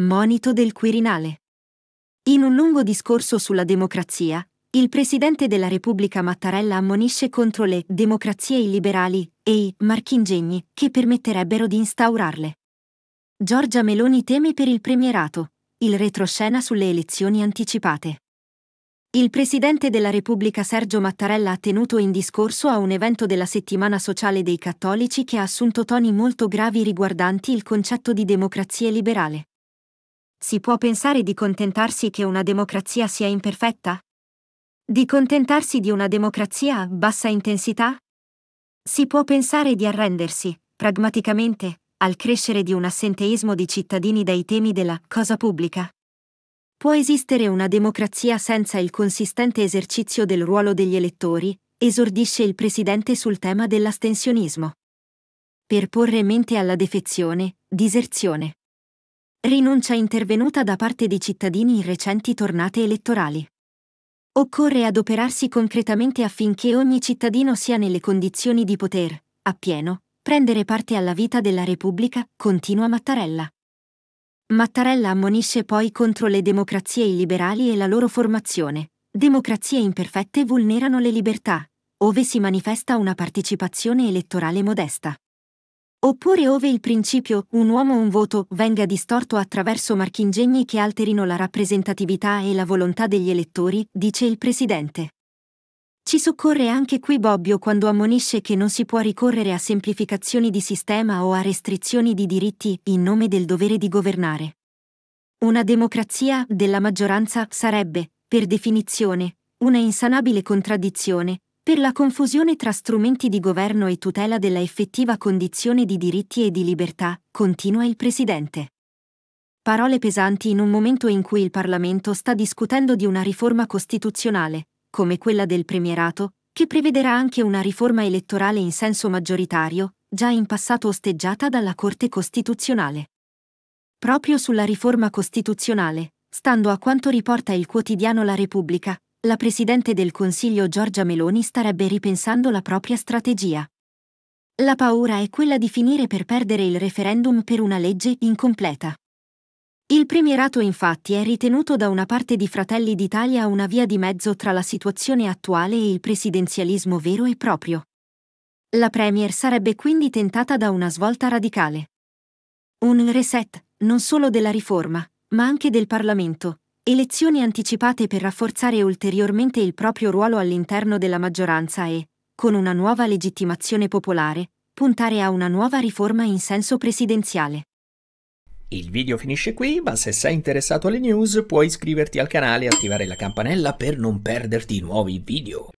Monito del Quirinale. In un lungo discorso sulla democrazia, il Presidente della Repubblica Mattarella ammonisce contro le democrazie illiberali e i marchingegni che permetterebbero di instaurarle. Giorgia Meloni teme per il premierato, il retroscena sulle elezioni anticipate. Il Presidente della Repubblica Sergio Mattarella ha tenuto in discorso a un evento della settimana sociale dei cattolici che ha assunto toni molto gravi riguardanti il concetto di democrazia liberale. Si può pensare di contentarsi che una democrazia sia imperfetta? Di contentarsi di una democrazia a bassa intensità? Si può pensare di arrendersi, pragmaticamente, al crescere di un assenteismo di cittadini dai temi della cosa pubblica? Può esistere una democrazia senza il consistente esercizio del ruolo degli elettori, esordisce il presidente sul tema dell'astensionismo. Per porre mente alla defezione, diserzione. Rinuncia intervenuta da parte di cittadini in recenti tornate elettorali. Occorre adoperarsi concretamente affinché ogni cittadino sia nelle condizioni di poter, appieno, prendere parte alla vita della Repubblica, continua Mattarella. Mattarella ammonisce poi contro le democrazie illiberali e la loro formazione. Democrazie imperfette vulnerano le libertà, ove si manifesta una partecipazione elettorale modesta. Oppure ove il principio un uomo un voto venga distorto attraverso marchingegni che alterino la rappresentatività e la volontà degli elettori, dice il Presidente. Ci soccorre anche qui Bobbio quando ammonisce che non si può ricorrere a semplificazioni di sistema o a restrizioni di diritti in nome del dovere di governare. Una democrazia della maggioranza sarebbe, per definizione, una insanabile contraddizione, per la confusione tra strumenti di governo e tutela della effettiva condizione di diritti e di libertà, continua il Presidente. Parole pesanti in un momento in cui il Parlamento sta discutendo di una riforma costituzionale, come quella del premierato, che prevederà anche una riforma elettorale in senso maggioritario, già in passato osteggiata dalla Corte Costituzionale. Proprio sulla riforma costituzionale, stando a quanto riporta il quotidiano La Repubblica, la Presidente del Consiglio Giorgia Meloni starebbe ripensando la propria strategia. La paura è quella di finire per perdere il referendum per una legge incompleta. Il premierato infatti è ritenuto da una parte di Fratelli d'Italia una via di mezzo tra la situazione attuale e il presidenzialismo vero e proprio. La Premier sarebbe quindi tentata da una svolta radicale. Un reset, non solo della riforma, ma anche del Parlamento, Elezioni anticipate per rafforzare ulteriormente il proprio ruolo all'interno della maggioranza e, con una nuova legittimazione popolare, puntare a una nuova riforma in senso presidenziale. Il video finisce qui, ma se sei interessato alle news puoi iscriverti al canale e attivare la campanella per non perderti nuovi video.